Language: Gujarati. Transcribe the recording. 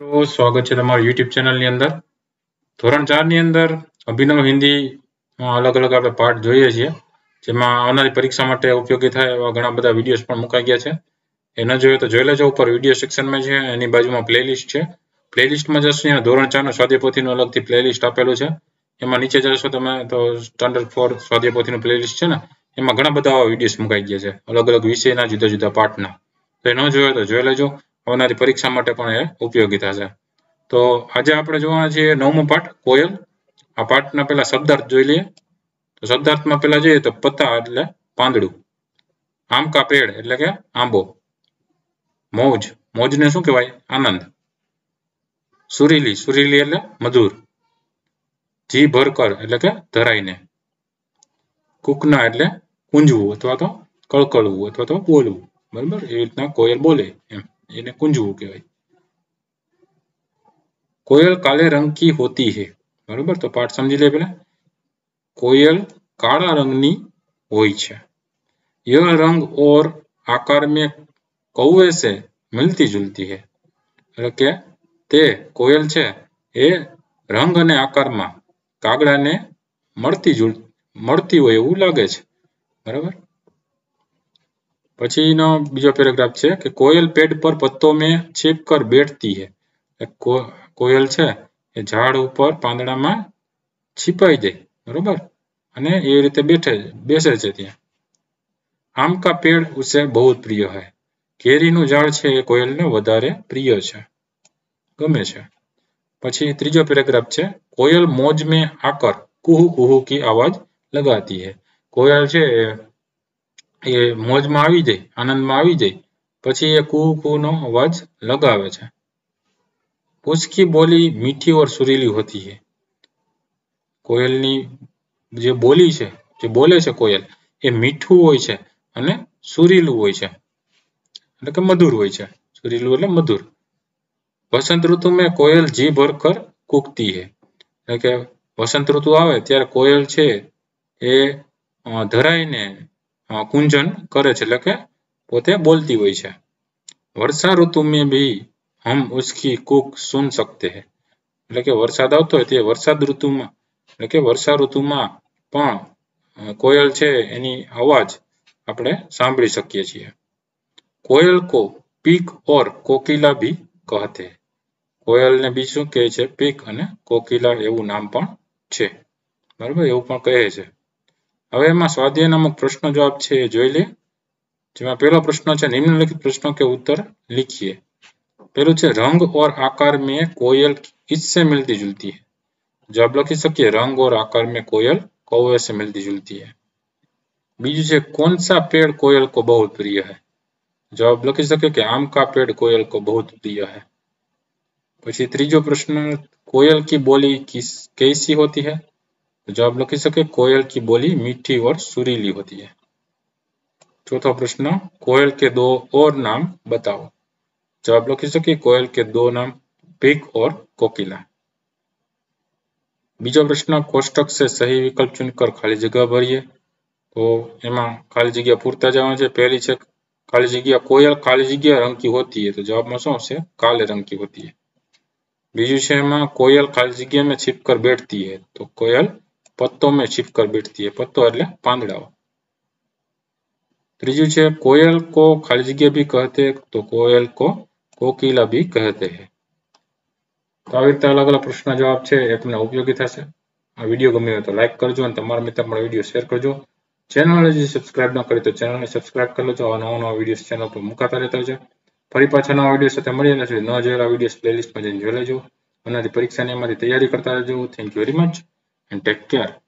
મિત્રો સ્વાગત છે તમારું યુટ્યુબ ચેનલની અંદર ધોરણ ની અંદર અભિનવ હિન્દી અલગ અલગ આપણે પાઠ જોઈએ છીએ જેમાં આવનારી પરીક્ષા માટે ઉપયોગી થાય એવા ઘણા બધા વિડીયોઝ પણ મુકાઈ ગયા છે એ ન જોયો તો જોઈ લેજો ઉપર વિડીયો સેક્શનમાં છે એની બાજુમાં પ્લેલિસ્ટ છે પ્લેલિસ્ટમાં જશો અહીંયા ધોરણ ચારનો સ્વાધ્યાયપોથીનું અલગથી પ્લેલિસ્ટ આપેલું છે એમાં નીચે જશો તમે તો સ્ટાન્ડર્ડ ફોર સ્વાધ્યાયપોથીનું પ્લેલિસ્ટ છે ને એમાં ઘણા બધા વિડીયોઝ મુકાઈ ગયા છે અલગ અલગ વિષયના જુદા જુદા પાઠના તો એ ન જોયો તો જોઈ લેજો આવનારી પરીક્ષા માટે પણ એ ઉપયોગીતા છે તો આજે આપણે જોવાના છીએ નવમો પાઠ કોયલ આ પાઠના પહેલા શબ્દાર્થ જોઈ લઈએ તો શબ્દાર્થમાં પહેલા જોઈએ તો પત્તા એટલે પાંદડું આમકા પેડ એટલે કે આંબો મોજ મોજને શું કહેવાય આનંદ સુરીલી સુરીલી એટલે મધુર જી ભરકર એટલે કે ધરાઈને કુકના એટલે કુંજવું અથવા તો કળકળવું અથવા તો બોલવું બરાબર એવી રીતના કોયલ બોલે એમ એને કુંજવું કહેવાય કોયલ કાલે રંગ હોતી હે બરોબર તો પાઠ સમજી લે પેલા કોયલ કાળા રંગની હોય છે यह रंग और आकार में कौवे से मिलती जुलती है એટલે કે તે કોયલ છે એ રંગ અને આકારમાં કાગડાને મળતી મળતી હોય એવું લાગે છે બરાબર પછીનો બીજો પેરેગ્રાફ છે કે કોયલ પેડ પર પત્તો મેં છીપ કર બેઠતી હે કોયલ છે એ ઝાડ ઉપર પાંદડામાં છીપાઈ જાય બરોબર અને એ રીતે બેઠે બેસે છે ત્યાં આમ કા પેડ ઉસે બહુ પ્રિય હે કેરીનું ઝાડ છે એ કોયલને વધારે પ્રિય છે ગમે છે પછી ત્રીજો પેરેગ્રાફ છે કોયલ મોજ મેં આકર કુહુ કુહુ કી આવાજ લગાતી હે કોયલ છે એ મોજમાં આવી જાય આનંદમાં આવી જાય પછી એ કૂ કૂનો અવાજ લગાવે છે उसकी बोली मीठी और सुरीली होती है કોયલની જે બોલી છે જે બોલે છે કોયલ એ મીઠું હોય છે અને સુરીલું હોય છે એટલે કે મધુર હોય છે સુરીલું એટલે મધુર વસંત ઋતુ મેં કોયલ જી ભરકર કૂકતી હે એટલે કે વસંત ઋતુ આવે ત્યારે કોયલ છે એ ધરાઈને કુંજન કરે છે એટલે કે પોતે બોલતી હોય છે વર્ષા ઋતુ મેં ભી હમ ઉસકી કુક સુન શકતે હે એટલે કે વરસાદ આવતો હોય તે વરસાદ ઋતુમાં એટલે કે વર્ષા ઋતુમાં પણ કોયલ છે એની અવાજ આપણે સાંભળી શકીએ છીએ કોયલ કો પીક ઓર કોકિલા ભી કહેતે કોયલને બી શું કહે છે પીક અને કોકિલા એવું નામ પણ છે બરાબર એવું પણ કહે છે अब इसमें स्वाध्याय नामक प्रश्न जवाब है ये જોઈ લે જેમાં પેલા પ્રશ્ન છે નિમ્નલખિત પ્રશ્નો કે ઉત્તર લખીયે પેલો છે રંગ ઓર આકાર મે કોયલ કિસ સે મિલતી જુલતી હૈ જવાબ લખી સક્યે રંગ ઓર આકાર મે કોયલ કૌવે સે મિલતી જુલતી હૈ બીજો છે કонસા પેડ કોયલ કો બહોત પ્રિય હૈ જવાબ લખી સક્યે કે આમ કા પેડ કોયલ કો બહોત પ્યાર હૈ પછી ત્રીજો પ્રશ્ન કોયલ કી બોલી કઈસી હોતી હૈ तो जवाब लखी सके कोयल की बोली मीठी और सुरीली होती है चौथा प्रश्न कोयल के दो और नाम बताओ जवाब लखी सके कोयल के दो नाम पिक और कोकिला बीजा प्रश्न कोष्टक से सही विकल्प चुनकर खाली जगह भरिए तो એમાં खाली जगह पूरता જવાનું पहली પહેલી खाली जगह कोयल खाली जगह रंग की होती है तो जवाब में शो काले रंग की होती है बीजू से कोयल खाली जगह में छिपकर बैठती है तो कोयल પત્તો મેં છીપકર બીટતી એ પત્તો એટલે પાંદડાઓ ત્રીજું છે કોયલ કો ખાલી જગ્યા ભી કહેતે તો કોયલ કો કોકિલા ભી કહેતે હે તો આવી રીતે અલગ અલગ પ્રશ્ન જવાબ છે એ તમને ઉપયોગી થશે આ વિડીયો ગમ્યો તો લાઈક કરજો અને તમારા મિત્રો પણ વિડીયો શેર કરજો ચેનલ હજી સબસ્ક્રાઇબ ન કરી તો ચેનલને સબસ્ક્રાઇબ કરી લેજો આવા નવા નવા વિડીયો ચેનલ પર મુકાતા રહેતા છે ફરી પાછા નવા વિડીયો સાથે મળી રહ્યા ન જોયેલા વિડીયો પ્લેલિસ્ટમાં જઈને જોઈ લેજો અને પરીક્ષાની એમાંથી તૈયારી કરતા રહેજો thank you very much and take care.